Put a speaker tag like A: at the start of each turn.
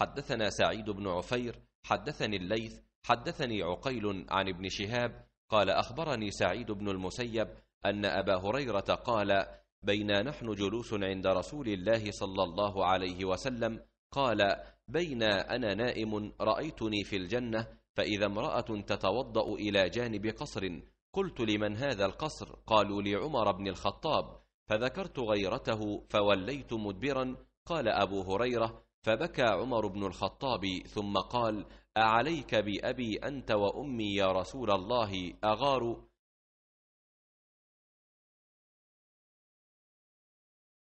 A: حدثنا سعيد بن عفير حدثني الليث حدثني عقيل عن ابن شهاب قال أخبرني سعيد بن المسيب أن أبا هريرة قال بينا نحن جلوس عند رسول الله صلى الله عليه وسلم قال بينا أنا نائم رأيتني في الجنة فإذا امرأة تتوضأ إلى جانب قصر قلت لمن هذا القصر قالوا لعمر بن الخطاب فذكرت غيرته فوليت مدبرا قال أبو هريرة فبكى عمر بن الخطاب ثم قال أعليك بأبي أنت وأمي يا رسول الله أغار